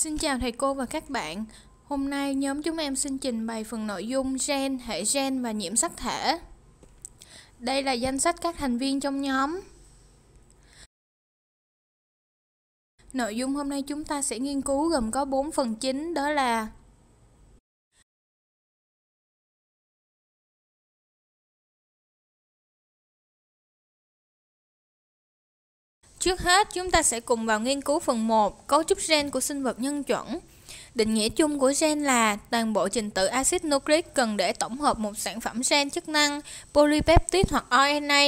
Xin chào thầy cô và các bạn. Hôm nay nhóm chúng em xin trình bày phần nội dung gen, hệ gen và nhiễm sắc thể. Đây là danh sách các thành viên trong nhóm. Nội dung hôm nay chúng ta sẽ nghiên cứu gồm có 4 phần chính đó là Trước hết, chúng ta sẽ cùng vào nghiên cứu phần 1, cấu trúc gen của sinh vật nhân chuẩn. Định nghĩa chung của gen là toàn bộ trình tự axit nucleic cần để tổng hợp một sản phẩm gen chức năng polypeptide hoặc RNA.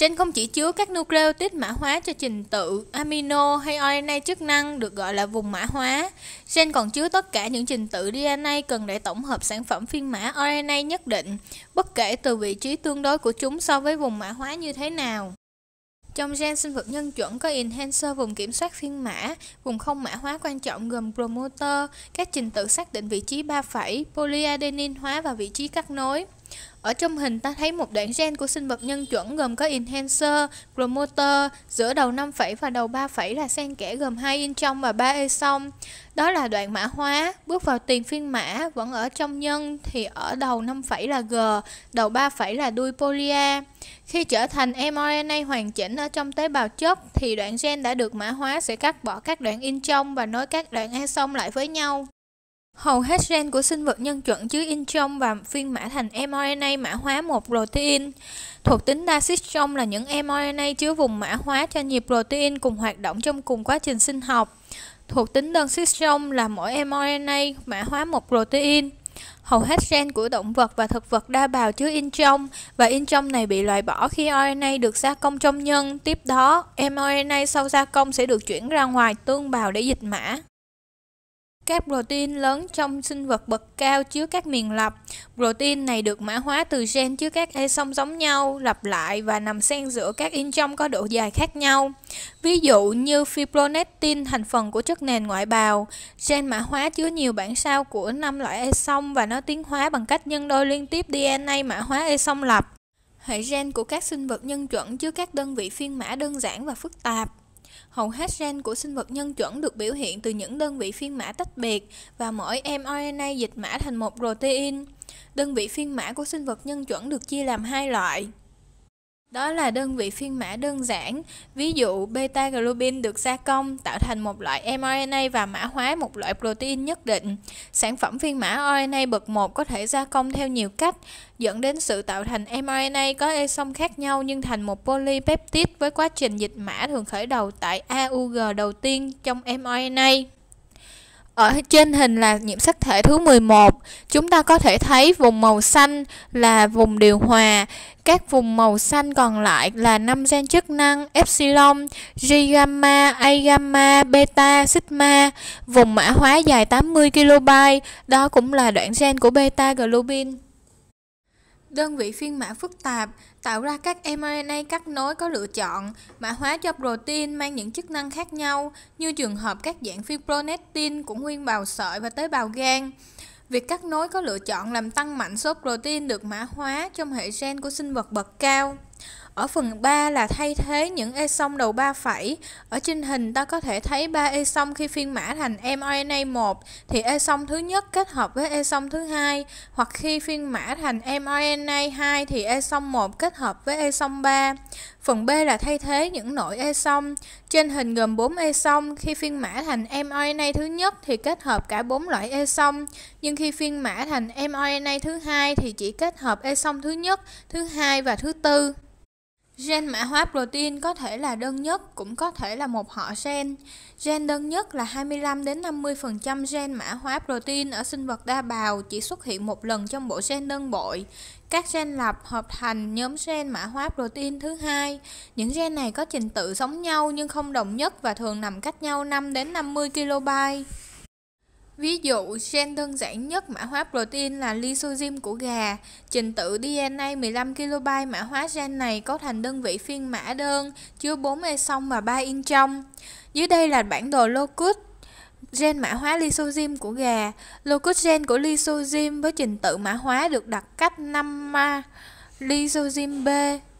Gen không chỉ chứa các nucleotide mã hóa cho trình tự amino hay RNA chức năng được gọi là vùng mã hóa. Gen còn chứa tất cả những trình tự DNA cần để tổng hợp sản phẩm phiên mã RNA nhất định, bất kể từ vị trí tương đối của chúng so với vùng mã hóa như thế nào. Trong gen sinh vật nhân chuẩn có enhancer vùng kiểm soát phiên mã, vùng không mã hóa quan trọng gồm promoter, các trình tự xác định vị trí 3 phẩy, polyadenin hóa và vị trí cắt nối. Ở trong hình ta thấy một đoạn gen của sinh vật nhân chuẩn gồm có enhancer, promoter, giữa đầu 5 phẩy và đầu 3 phẩy là xen kẽ gồm 2 in trong và 3 e song. Đó là đoạn mã hóa, bước vào tiền phiên mã, vẫn ở trong nhân thì ở đầu 5 phẩy là G, đầu 3 phẩy là đuôi polia. Khi trở thành mRNA hoàn chỉnh ở trong tế bào chất thì đoạn gen đã được mã hóa sẽ cắt bỏ các đoạn in trong và nối các đoạn exon lại với nhau. Hầu hết gen của sinh vật nhân chuẩn chứa in trong và phiên mã thành mRNA mã hóa một protein. Thuộc tính đa xít trong là những mRNA chứa vùng mã hóa cho nhiều protein cùng hoạt động trong cùng quá trình sinh học. Thuộc tính đơn xít trong là mỗi mRNA mã hóa một protein. Hầu hết gen của động vật và thực vật đa bào chứa intron và intron này bị loại bỏ khi RNA được gia công trong nhân. Tiếp đó, mRNA sau gia công sẽ được chuyển ra ngoài tương bào để dịch mã. Các protein lớn trong sinh vật bậc cao chứa các miền lập. Protein này được mã hóa từ gen chứa các exon giống nhau, lặp lại và nằm xen giữa các in trong có độ dài khác nhau. Ví dụ như fibronectin, thành phần của chất nền ngoại bào. Gen mã hóa chứa nhiều bản sao của năm loại exon và nó tiến hóa bằng cách nhân đôi liên tiếp DNA mã hóa exon lập. Hệ gen của các sinh vật nhân chuẩn chứa các đơn vị phiên mã đơn giản và phức tạp. Hầu hết gen của sinh vật nhân chuẩn được biểu hiện từ những đơn vị phiên mã tách biệt và mỗi mRNA dịch mã thành một protein. Đơn vị phiên mã của sinh vật nhân chuẩn được chia làm hai loại. Đó là đơn vị phiên mã đơn giản. Ví dụ beta globin được gia công tạo thành một loại mRNA và mã hóa một loại protein nhất định. Sản phẩm phiên mã RNA bậc 1 có thể gia công theo nhiều cách, dẫn đến sự tạo thành mRNA có exon khác nhau nhưng thành một polypeptide với quá trình dịch mã thường khởi đầu tại AUG đầu tiên trong mRNA. Ở trên hình là nhiễm sắc thể thứ 11, chúng ta có thể thấy vùng màu xanh là vùng điều hòa, các vùng màu xanh còn lại là năm gen chức năng epsilon, g gamma, a gamma, beta, sigma. Vùng mã hóa dài 80 kB, đó cũng là đoạn gen của beta globin. Đơn vị phiên mã phức tạp tạo ra các mRNA cắt nối có lựa chọn, mã hóa cho protein mang những chức năng khác nhau như trường hợp các dạng fibronectin của nguyên bào sợi và tế bào gan. Việc cắt nối có lựa chọn làm tăng mạnh số protein được mã hóa trong hệ gen của sinh vật bậc cao. Ở phần 3 là thay thế những e song đầu 3 phẩy. Ở trên hình ta có thể thấy 3 e song khi phiên mã thành mRNA 1 thì e song thứ nhất kết hợp với e song thứ hai, hoặc khi phiên mã thành mRNA 2 thì e song 1 kết hợp với e song 3. Phần B là thay thế những nội e song. Trên hình gồm 4 e song, khi phiên mã thành mRNA thứ nhất thì kết hợp cả 4 loại e song, nhưng khi phiên mã thành mRNA thứ hai thì chỉ kết hợp e song thứ nhất, thứ hai và thứ tư. Gen mã hóa protein có thể là đơn nhất cũng có thể là một họ gen. Gen đơn nhất là 25 đến 50% gen mã hóa protein ở sinh vật đa bào chỉ xuất hiện một lần trong bộ gen đơn bội. Các gen lập hợp thành nhóm gen mã hóa protein thứ hai. Những gen này có trình tự giống nhau nhưng không đồng nhất và thường nằm cách nhau 5 đến 50 kilobyte. Ví dụ, gen đơn giản nhất mã hóa protein là lysozyme của gà. Trình tự DNA 15 kB mã hóa gen này có thành đơn vị phiên mã đơn, chứa 4 exon và 3 in trong. Dưới đây là bản đồ locus gen mã hóa lysozyme của gà. Locus gen của lysozyme với trình tự mã hóa được đặt cách 5 ma lysozyme B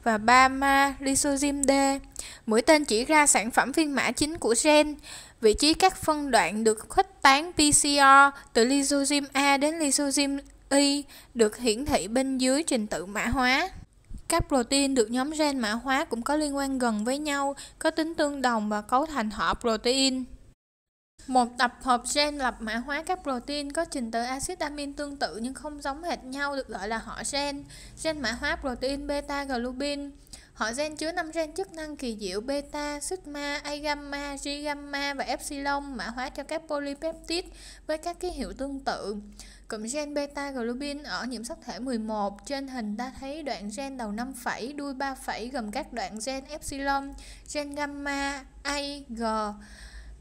và 3 ma lysozyme D. Mỗi tên chỉ ra sản phẩm phiên mã chính của gen vị trí các phân đoạn được khuếch tán PCR từ lysozyme A đến lysozyme Y được hiển thị bên dưới trình tự mã hóa. Các protein được nhóm gen mã hóa cũng có liên quan gần với nhau, có tính tương đồng và cấu thành họ protein. Một tập hợp gen lập mã hóa các protein có trình tự axit amin tương tự nhưng không giống hệt nhau được gọi là họ gen. Gen mã hóa protein beta-globin Họ gen chứa 5 gen chức năng kỳ diệu beta, sigma, a gamma, g gamma và epsilon mã hóa cho các polypeptide với các ký hiệu tương tự. Cụm gen beta globin ở nhiễm sắc thể 11 trên hình ta thấy đoạn gen đầu 5 phẩy, đuôi 3 phẩy gồm các đoạn gen epsilon, gen gamma, a, g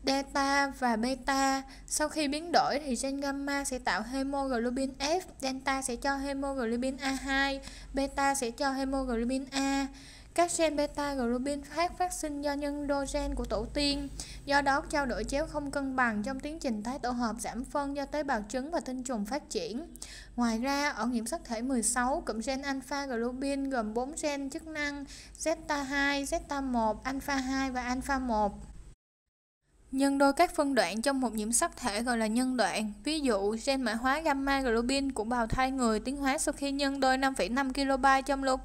delta và beta. Sau khi biến đổi thì gen gamma sẽ tạo hemoglobin F, delta sẽ cho hemoglobin A2, beta sẽ cho hemoglobin A. Các gen beta globin khác phát sinh do nhân đôi gen của tổ tiên, do đó trao đổi chéo không cân bằng trong tiến trình tái tổ hợp giảm phân do tế bào trứng và tinh trùng phát triển. Ngoài ra, ở nhiễm sắc thể 16, cụm gen alpha globin gồm 4 gen chức năng zeta2, zeta1, alpha2 và alpha1. Nhân đôi các phân đoạn trong một nhiễm sắc thể gọi là nhân đoạn. Ví dụ, gen mã hóa gamma globin của bào thai người tiến hóa sau khi nhân đôi 5,5 kB trong lô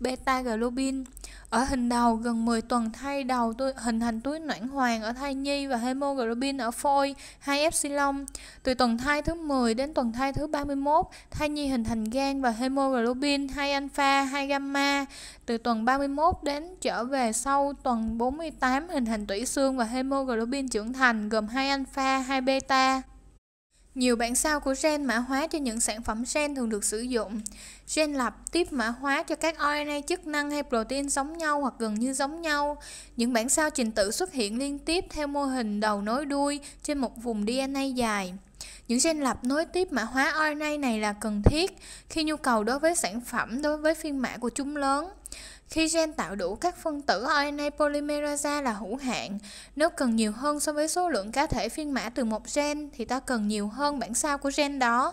beta globin. Ở hình đầu, gần 10 tuần thai đầu tôi hình thành túi noãn hoàng ở thai nhi và hemoglobin ở phôi 2 epsilon. Từ tuần thai thứ 10 đến tuần thai thứ 31, thai nhi hình thành gan và hemoglobin 2 alpha, 2 gamma. Từ tuần 31 đến trở về sau tuần 48 hình thành tủy xương và hemoglobin trưởng thành gồm 2 alpha, 2 beta. Nhiều bản sao của gen mã hóa cho những sản phẩm gen thường được sử dụng. Gen lập tiếp mã hóa cho các RNA chức năng hay protein giống nhau hoặc gần như giống nhau. Những bản sao trình tự xuất hiện liên tiếp theo mô hình đầu nối đuôi trên một vùng DNA dài. Những gen lập nối tiếp mã hóa RNA này là cần thiết khi nhu cầu đối với sản phẩm đối với phiên mã của chúng lớn. Khi gen tạo đủ các phân tử RNA polymerase là hữu hạn, nếu cần nhiều hơn so với số lượng cá thể phiên mã từ một gen thì ta cần nhiều hơn bản sao của gen đó.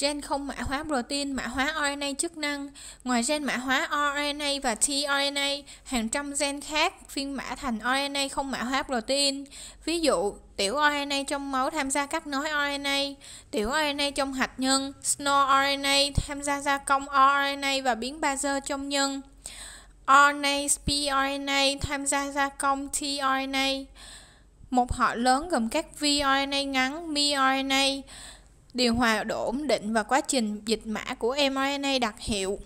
Gen không mã hóa protein, mã hóa RNA chức năng. Ngoài gen mã hóa RNA và tRNA, hàng trăm gen khác phiên mã thành RNA không mã hóa protein. Ví dụ, tiểu RNA trong máu tham gia cắt nối RNA, tiểu RNA trong hạt nhân, snor RNA tham gia gia công RNA và biến bazơ trong nhân. RNA, pRNA tham gia gia công tRNA. Một họ lớn gồm các vRNA ngắn, miRNA, điều hòa độ ổn định và quá trình dịch mã của mRNA đặc hiệu.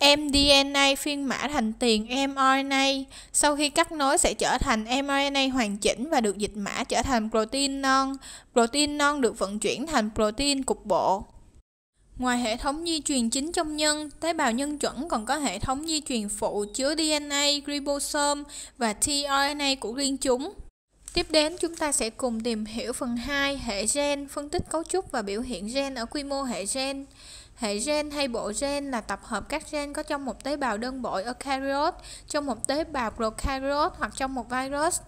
mDNA phiên mã thành tiền mRNA sau khi cắt nối sẽ trở thành mRNA hoàn chỉnh và được dịch mã trở thành protein non. Protein non được vận chuyển thành protein cục bộ. Ngoài hệ thống di truyền chính trong nhân, tế bào nhân chuẩn còn có hệ thống di truyền phụ chứa DNA, ribosome và tRNA của riêng chúng. Tiếp đến chúng ta sẽ cùng tìm hiểu phần 2 hệ gen, phân tích cấu trúc và biểu hiện gen ở quy mô hệ gen. Hệ gen hay bộ gen là tập hợp các gen có trong một tế bào đơn bội eukaryot, trong một tế bào prokaryot hoặc trong một virus.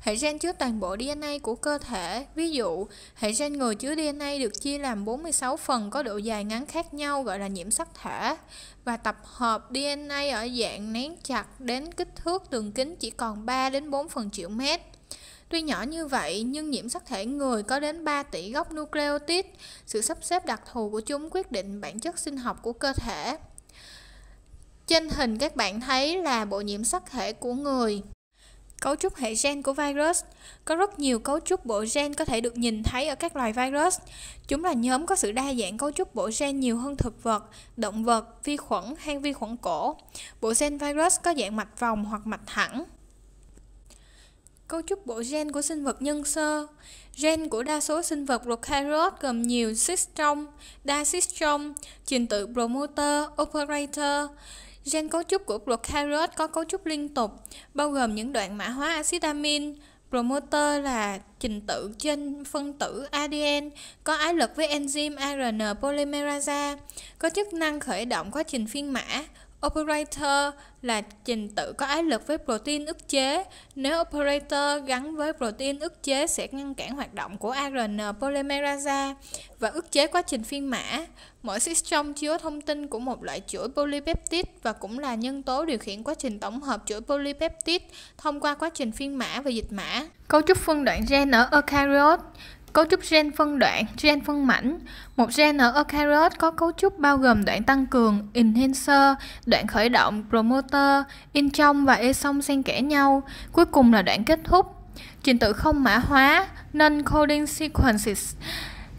Hệ gen chứa toàn bộ DNA của cơ thể. Ví dụ, hệ gen người chứa DNA được chia làm 46 phần có độ dài ngắn khác nhau gọi là nhiễm sắc thể và tập hợp DNA ở dạng nén chặt đến kích thước đường kính chỉ còn 3 đến 4 phần triệu mét. Tuy nhỏ như vậy nhưng nhiễm sắc thể người có đến 3 tỷ gốc nucleotide. Sự sắp xếp đặc thù của chúng quyết định bản chất sinh học của cơ thể. Trên hình các bạn thấy là bộ nhiễm sắc thể của người. Cấu trúc hệ gen của virus Có rất nhiều cấu trúc bộ gen có thể được nhìn thấy ở các loài virus. Chúng là nhóm có sự đa dạng cấu trúc bộ gen nhiều hơn thực vật, động vật, vi khuẩn hay vi khuẩn cổ. Bộ gen virus có dạng mạch vòng hoặc mạch thẳng cấu trúc bộ gen của sinh vật nhân sơ. Gen của đa số sinh vật prokaryote gồm nhiều citron, đa citron, trình tự promoter, operator. Gen cấu trúc của prokaryote có cấu trúc liên tục, bao gồm những đoạn mã hóa axit amin, promoter là trình tự trên phân tử ADN có ái lực với enzyme ARN polymerase, có chức năng khởi động quá trình phiên mã, Operator là trình tự có ái lực với protein ức chế. Nếu operator gắn với protein ức chế sẽ ngăn cản hoạt động của ARN polymerase và ức chế quá trình phiên mã. Mỗi trong chứa thông tin của một loại chuỗi polypeptide và cũng là nhân tố điều khiển quá trình tổng hợp chuỗi polypeptide thông qua quá trình phiên mã và dịch mã. Cấu trúc phân đoạn gen ở eukaryote Cấu trúc gen phân đoạn, gen phân mảnh. Một gen ở eukaryote có cấu trúc bao gồm đoạn tăng cường, enhancer, đoạn khởi động, promoter, in trong và e xen kẽ nhau. Cuối cùng là đoạn kết thúc. Trình tự không mã hóa, non-coding sequences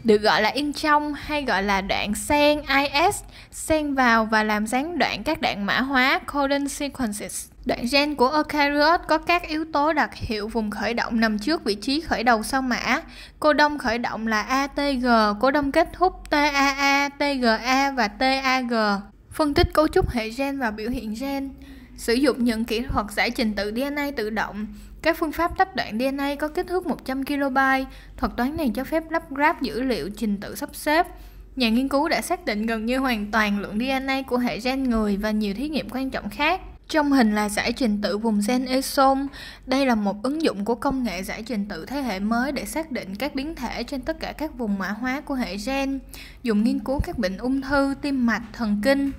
được gọi là in trong hay gọi là đoạn sen IS, sen vào và làm gián đoạn các đoạn mã hóa coding sequences. Đoạn gen của eukaryote có các yếu tố đặc hiệu vùng khởi động nằm trước vị trí khởi đầu sau mã. Cô đông khởi động là ATG, cô đông kết thúc TAA, TGA và TAG. Phân tích cấu trúc hệ gen và biểu hiện gen. Sử dụng những kỹ thuật giải trình tự DNA tự động các phương pháp tách đoạn DNA có kích thước 100 KB, thuật toán này cho phép lắp ráp dữ liệu trình tự sắp xếp. Nhà nghiên cứu đã xác định gần như hoàn toàn lượng DNA của hệ gen người và nhiều thí nghiệm quan trọng khác. Trong hình là giải trình tự vùng gen exome. Đây là một ứng dụng của công nghệ giải trình tự thế hệ mới để xác định các biến thể trên tất cả các vùng mã hóa của hệ gen, dùng nghiên cứu các bệnh ung thư, tim mạch, thần kinh.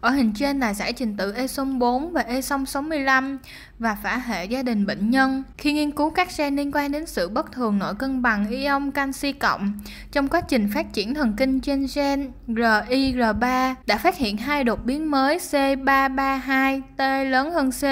Ở hình trên là giải trình tự ESOM 4 và ESOM 65 và phả hệ gia đình bệnh nhân. Khi nghiên cứu các gen liên quan đến sự bất thường nội cân bằng ion canxi cộng trong quá trình phát triển thần kinh trên gen RIR3 đã phát hiện hai đột biến mới C332T lớn hơn C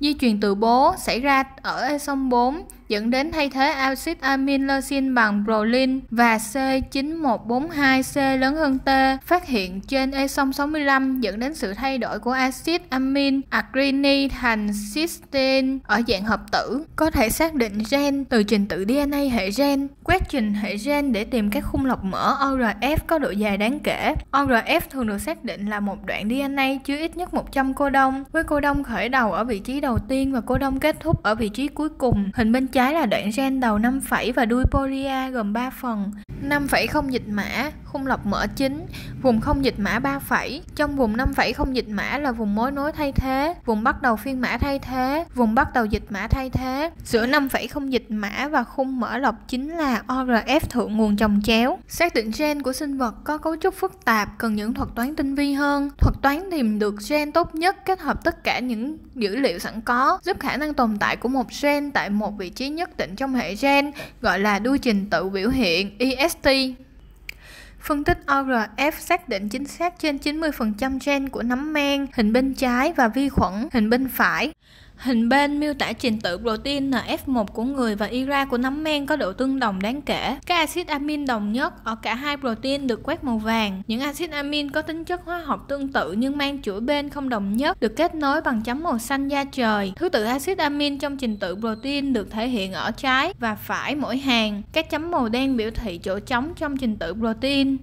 di truyền từ bố xảy ra ở ESOM 4 dẫn đến thay thế axit amin leucine bằng proline và C9142C lớn hơn T phát hiện trên e 65 dẫn đến sự thay đổi của axit amin acrini thành cysteine ở dạng hợp tử. Có thể xác định gen từ trình tự DNA hệ gen, quét trình hệ gen để tìm các khung lọc mỡ ORF có độ dài đáng kể. ORF thường được xác định là một đoạn DNA chứa ít nhất 100 codon, với cô codon khởi đầu ở vị trí đầu tiên và cô codon kết thúc ở vị trí cuối cùng. Hình bên trái Trái là đoạn gen đầu 5' và đuôi poria gồm 3 phần. 5' không dịch mã, khung lọc mở chính, vùng không dịch mã 3 phẩy. Trong vùng 5 phẩy không dịch mã là vùng mối nối thay thế, vùng bắt đầu phiên mã thay thế, vùng bắt đầu dịch mã thay thế. Giữa 5 phẩy không dịch mã và khung mở lọc chính là ORF thượng nguồn chồng chéo. Xác định gen của sinh vật có cấu trúc phức tạp cần những thuật toán tinh vi hơn. Thuật toán tìm được gen tốt nhất kết hợp tất cả những dữ liệu sẵn có, giúp khả năng tồn tại của một gen tại một vị trí nhất định trong hệ gen gọi là đuôi trình tự biểu hiện EST. Phân tích ORF xác định chính xác trên 90% gen của nấm men, hình bên trái và vi khuẩn, hình bên phải. Hình bên miêu tả trình tự protein NF1 của người và IRA của nấm men có độ tương đồng đáng kể. Các axit amin đồng nhất ở cả hai protein được quét màu vàng. Những axit amin có tính chất hóa học tương tự nhưng mang chuỗi bên không đồng nhất được kết nối bằng chấm màu xanh da trời. Thứ tự axit amin trong trình tự protein được thể hiện ở trái và phải mỗi hàng. Các chấm màu đen biểu thị chỗ trống trong trình tự protein.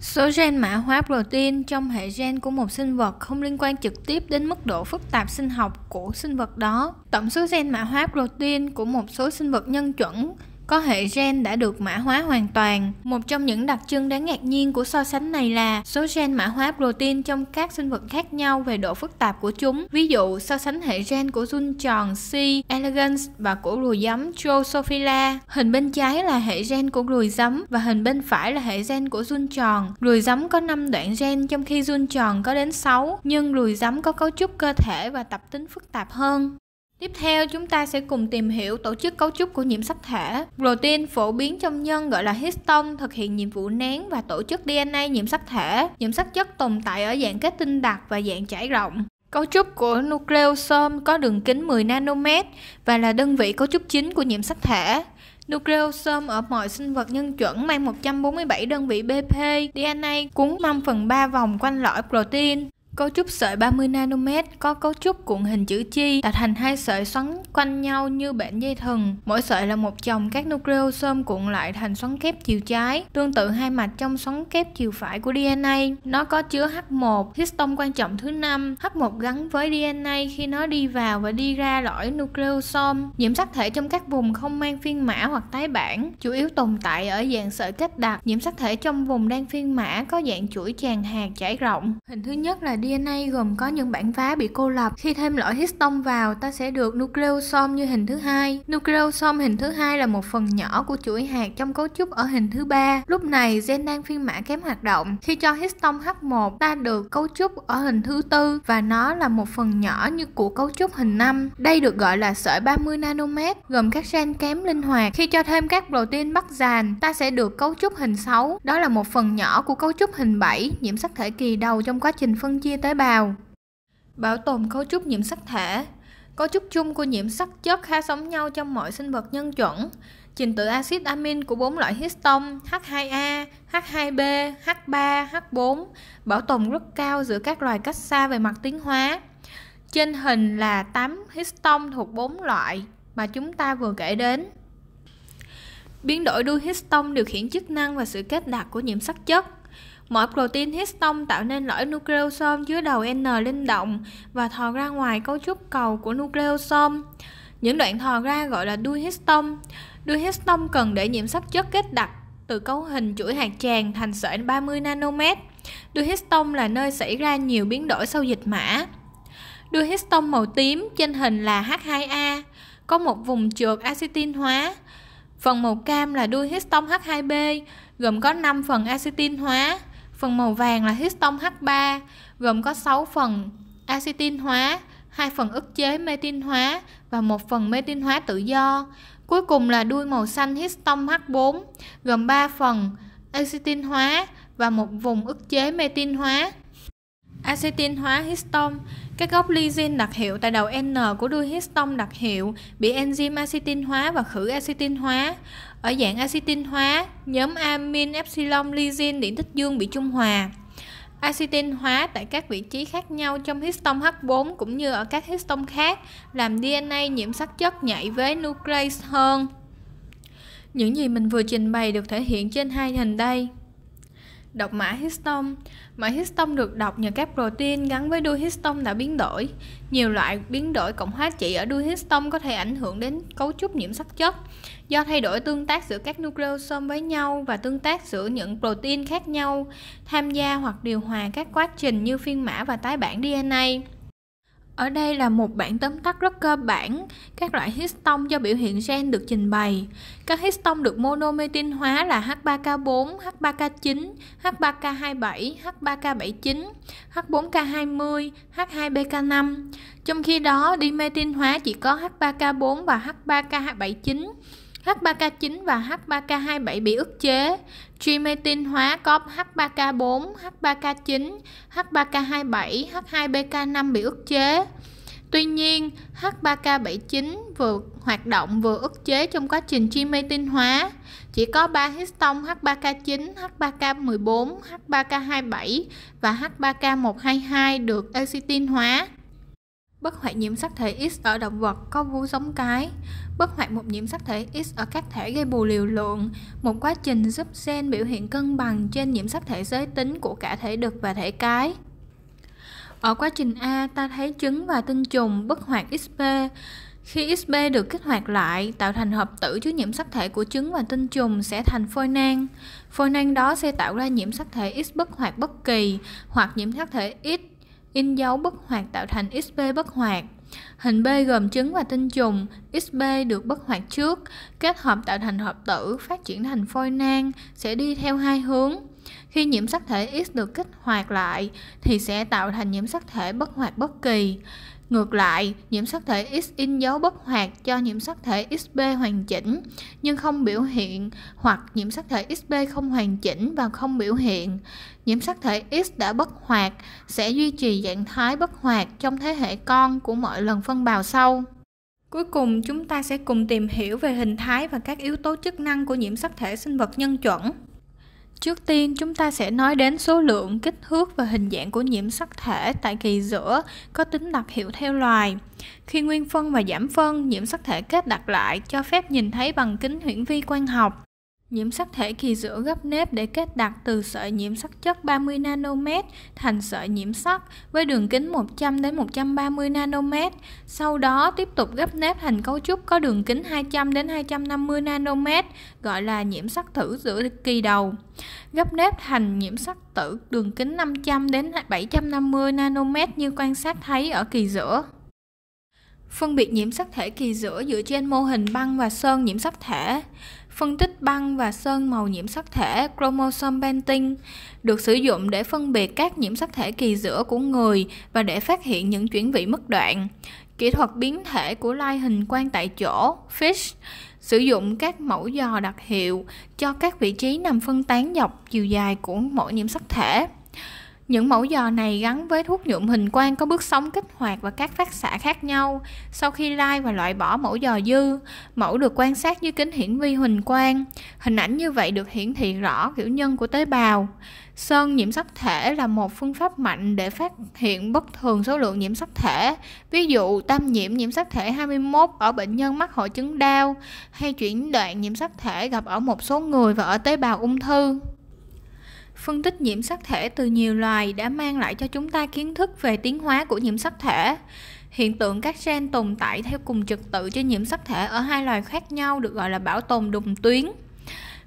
Số gen mã hóa protein trong hệ gen của một sinh vật không liên quan trực tiếp đến mức độ phức tạp sinh học của sinh vật đó. Tổng số gen mã hóa protein của một số sinh vật nhân chuẩn có hệ gen đã được mã hóa hoàn toàn. Một trong những đặc trưng đáng ngạc nhiên của so sánh này là số gen mã hóa protein trong các sinh vật khác nhau về độ phức tạp của chúng. Ví dụ, so sánh hệ gen của run tròn C. elegans và của ruồi giấm Drosophila. Hình bên trái là hệ gen của ruồi giấm và hình bên phải là hệ gen của run tròn. Ruồi giấm có 5 đoạn gen trong khi run tròn có đến 6, nhưng ruồi giấm có cấu trúc cơ thể và tập tính phức tạp hơn. Tiếp theo chúng ta sẽ cùng tìm hiểu tổ chức cấu trúc của nhiễm sắc thể. Protein phổ biến trong nhân gọi là histone thực hiện nhiệm vụ nén và tổ chức DNA nhiễm sắc thể. Nhiễm sắc chất tồn tại ở dạng kết tinh đặc và dạng trải rộng. Cấu trúc của nucleosome có đường kính 10 nanomet và là đơn vị cấu trúc chính của nhiễm sắc thể. Nucleosome ở mọi sinh vật nhân chuẩn mang 147 đơn vị BP, DNA cuốn 5 phần 3 vòng quanh lõi protein. Cấu trúc sợi 30 nanomet có cấu trúc cuộn hình chữ chi tạo thành hai sợi xoắn quanh nhau như bản dây thừng. Mỗi sợi là một chồng các nucleosome cuộn lại thành xoắn kép chiều trái, tương tự hai mạch trong xoắn kép chiều phải của DNA. Nó có chứa H1, histone quan trọng thứ năm. H1 gắn với DNA khi nó đi vào và đi ra lõi nucleosome. Nhiễm sắc thể trong các vùng không mang phiên mã hoặc tái bản, chủ yếu tồn tại ở dạng sợi kết đặc. Nhiễm sắc thể trong vùng đang phiên mã có dạng chuỗi tràng hạt trải rộng. Hình thứ nhất là DNA gồm có những bản vá bị cô lập. Khi thêm lõi histone vào, ta sẽ được nucleosome như hình thứ hai. Nucleosome hình thứ hai là một phần nhỏ của chuỗi hạt trong cấu trúc ở hình thứ ba. Lúc này gen đang phiên mã kém hoạt động. Khi cho histone H1, ta được cấu trúc ở hình thứ tư và nó là một phần nhỏ như của cấu trúc hình 5. Đây được gọi là sợi 30 nanomet, gồm các gen kém linh hoạt. Khi cho thêm các protein bắt dàn, ta sẽ được cấu trúc hình 6. Đó là một phần nhỏ của cấu trúc hình 7, nhiễm sắc thể kỳ đầu trong quá trình phân chia tế bào. Bảo tồn cấu trúc nhiễm sắc thể Cấu trúc chung của nhiễm sắc chất khá giống nhau trong mọi sinh vật nhân chuẩn. Trình tự axit amin của bốn loại histone H2A, H2B, H3, H4 bảo tồn rất cao giữa các loài cách xa về mặt tiến hóa. Trên hình là 8 histone thuộc bốn loại mà chúng ta vừa kể đến. Biến đổi đuôi histone điều khiển chức năng và sự kết đặc của nhiễm sắc chất. Mỗi protein histone tạo nên lõi nucleosome dưới đầu N linh động và thò ra ngoài cấu trúc cầu của nucleosome. Những đoạn thò ra gọi là đuôi histone. Đuôi histone cần để nhiễm sắc chất kết đặc từ cấu hình chuỗi hạt tràng thành sợi 30 nanomet. Đuôi histone là nơi xảy ra nhiều biến đổi sau dịch mã. Đuôi histone màu tím trên hình là H2A, có một vùng trượt acetin hóa. Phần màu cam là đuôi histone H2B, gồm có 5 phần acetin hóa. Phần màu vàng là histone H3 gồm có 6 phần acetin hóa, hai phần ức chế metin hóa và một phần metin hóa tự do. Cuối cùng là đuôi màu xanh histone H4 gồm 3 phần acetin hóa và một vùng ức chế metin hóa. Acetin hóa histone các gốc lysine đặc hiệu tại đầu N của đuôi histone đặc hiệu bị enzyme acetin hóa và khử acetin hóa. Ở dạng acetin hóa, nhóm amin epsilon lysine điện tích dương bị trung hòa. Acetin hóa tại các vị trí khác nhau trong histone H4 cũng như ở các histone khác làm DNA nhiễm sắc chất nhạy với nuclease hơn. Những gì mình vừa trình bày được thể hiện trên hai hình đây. Đọc mã histone Mã histone được đọc nhờ các protein gắn với đuôi histone đã biến đổi. Nhiều loại biến đổi cộng hóa trị ở đuôi histone có thể ảnh hưởng đến cấu trúc nhiễm sắc chất do thay đổi tương tác giữa các nucleosome với nhau và tương tác giữa những protein khác nhau tham gia hoặc điều hòa các quá trình như phiên mã và tái bản DNA. Ở đây là một bản tóm tắt rất cơ bản các loại histone do biểu hiện gen được trình bày. Các histone được monometin hóa là H3K4, H3K9, H3K27, H3K79, H4K20, H2BK5. Trong khi đó, dimetin hóa chỉ có H3K4 và H3K79. H3K9 và H3K27 bị ức chế. Trimetin hóa có H3K4, H3K9, H3K27, H2BK5 bị ức chế. Tuy nhiên, H3K79 vừa hoạt động vừa ức chế trong quá trình trimetin hóa. Chỉ có 3 histone H3K9, H3K14, H3K27 và H3K122 được acetin hóa. Bất hoại nhiễm sắc thể X ở động vật có vú giống cái. Bất hoại một nhiễm sắc thể X ở các thể gây bù liều lượng, một quá trình giúp gen biểu hiện cân bằng trên nhiễm sắc thể giới tính của cả thể đực và thể cái. Ở quá trình A, ta thấy trứng và tinh trùng bất hoạt XP. Khi XB được kích hoạt lại, tạo thành hợp tử chứa nhiễm sắc thể của trứng và tinh trùng sẽ thành phôi nang. Phôi nang đó sẽ tạo ra nhiễm sắc thể X bất hoạt bất kỳ hoặc nhiễm sắc thể X in dấu bất hoạt tạo thành XB bất hoạt. Hình B gồm trứng và tinh trùng, XB được bất hoạt trước, kết hợp tạo thành hợp tử, phát triển thành phôi nang, sẽ đi theo hai hướng. Khi nhiễm sắc thể X được kích hoạt lại thì sẽ tạo thành nhiễm sắc thể bất hoạt bất kỳ. Ngược lại, nhiễm sắc thể X in dấu bất hoạt cho nhiễm sắc thể XB hoàn chỉnh nhưng không biểu hiện hoặc nhiễm sắc thể XB không hoàn chỉnh và không biểu hiện. Nhiễm sắc thể X đã bất hoạt sẽ duy trì dạng thái bất hoạt trong thế hệ con của mọi lần phân bào sau. Cuối cùng, chúng ta sẽ cùng tìm hiểu về hình thái và các yếu tố chức năng của nhiễm sắc thể sinh vật nhân chuẩn. Trước tiên, chúng ta sẽ nói đến số lượng, kích thước và hình dạng của nhiễm sắc thể tại kỳ giữa có tính đặc hiệu theo loài. Khi nguyên phân và giảm phân, nhiễm sắc thể kết đặt lại cho phép nhìn thấy bằng kính hiển vi quang học. Nhiễm sắc thể kỳ giữa gấp nếp để kết đặc từ sợi nhiễm sắc chất 30 nanomet thành sợi nhiễm sắc với đường kính 100 đến 130 nanomet. Sau đó tiếp tục gấp nếp thành cấu trúc có đường kính 200 đến 250 nanomet gọi là nhiễm sắc thử giữa kỳ đầu. Gấp nếp thành nhiễm sắc tử đường kính 500 đến 750 nanomet như quan sát thấy ở kỳ giữa. Phân biệt nhiễm sắc thể kỳ giữa dựa trên mô hình băng và sơn nhiễm sắc thể. Phân tích băng và sơn màu nhiễm sắc thể chromosome painting được sử dụng để phân biệt các nhiễm sắc thể kỳ giữa của người và để phát hiện những chuyển vị mất đoạn. Kỹ thuật biến thể của lai hình quan tại chỗ FISH sử dụng các mẫu dò đặc hiệu cho các vị trí nằm phân tán dọc chiều dài của mỗi nhiễm sắc thể. Những mẫu giò này gắn với thuốc nhuộm hình quang có bước sóng kích hoạt và các phát xạ khác nhau. Sau khi lai và loại bỏ mẫu giò dư, mẫu được quan sát dưới kính hiển vi huỳnh quang. Hình ảnh như vậy được hiển thị rõ kiểu nhân của tế bào. Sơn nhiễm sắc thể là một phương pháp mạnh để phát hiện bất thường số lượng nhiễm sắc thể. Ví dụ, tam nhiễm nhiễm sắc thể 21 ở bệnh nhân mắc hội chứng đau hay chuyển đoạn nhiễm sắc thể gặp ở một số người và ở tế bào ung thư. Phân tích nhiễm sắc thể từ nhiều loài đã mang lại cho chúng ta kiến thức về tiến hóa của nhiễm sắc thể. Hiện tượng các gen tồn tại theo cùng trật tự trên nhiễm sắc thể ở hai loài khác nhau được gọi là bảo tồn đồng tuyến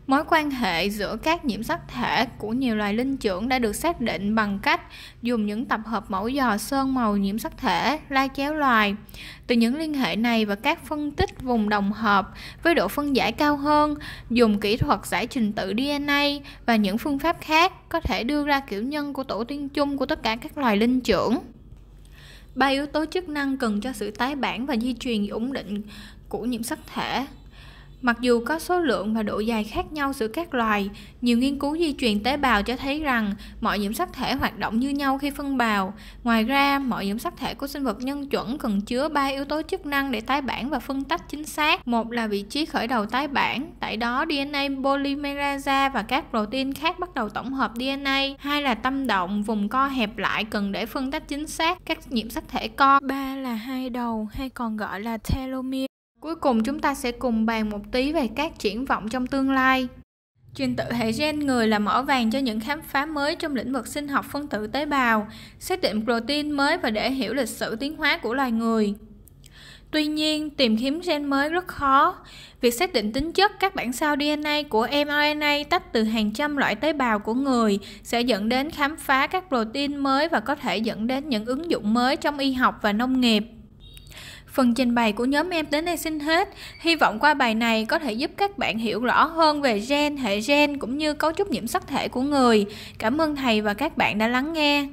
mối quan hệ giữa các nhiễm sắc thể của nhiều loài linh trưởng đã được xác định bằng cách dùng những tập hợp mẫu dò sơn màu nhiễm sắc thể lai chéo loài từ những liên hệ này và các phân tích vùng đồng hợp với độ phân giải cao hơn dùng kỹ thuật giải trình tự dna và những phương pháp khác có thể đưa ra kiểu nhân của tổ tiên chung của tất cả các loài linh trưởng ba yếu tố chức năng cần cho sự tái bản và di truyền ổn định của nhiễm sắc thể Mặc dù có số lượng và độ dài khác nhau giữa các loài, nhiều nghiên cứu di truyền tế bào cho thấy rằng mọi nhiễm sắc thể hoạt động như nhau khi phân bào. Ngoài ra, mọi nhiễm sắc thể của sinh vật nhân chuẩn cần chứa ba yếu tố chức năng để tái bản và phân tách chính xác. Một là vị trí khởi đầu tái bản, tại đó DNA polymerase và các protein khác bắt đầu tổng hợp DNA. Hai là tâm động, vùng co hẹp lại cần để phân tách chính xác các nhiễm sắc thể co; Ba là hai đầu hay còn gọi là telomere Cuối cùng chúng ta sẽ cùng bàn một tí về các triển vọng trong tương lai. Trình tự hệ gen người là mỏ vàng cho những khám phá mới trong lĩnh vực sinh học phân tử tế bào, xác định protein mới và để hiểu lịch sử tiến hóa của loài người. Tuy nhiên, tìm kiếm gen mới rất khó. Việc xác định tính chất các bản sao DNA của mRNA tách từ hàng trăm loại tế bào của người sẽ dẫn đến khám phá các protein mới và có thể dẫn đến những ứng dụng mới trong y học và nông nghiệp. Phần trình bày của nhóm em đến đây xin hết. Hy vọng qua bài này có thể giúp các bạn hiểu rõ hơn về gen, hệ gen cũng như cấu trúc nhiễm sắc thể của người. Cảm ơn thầy và các bạn đã lắng nghe.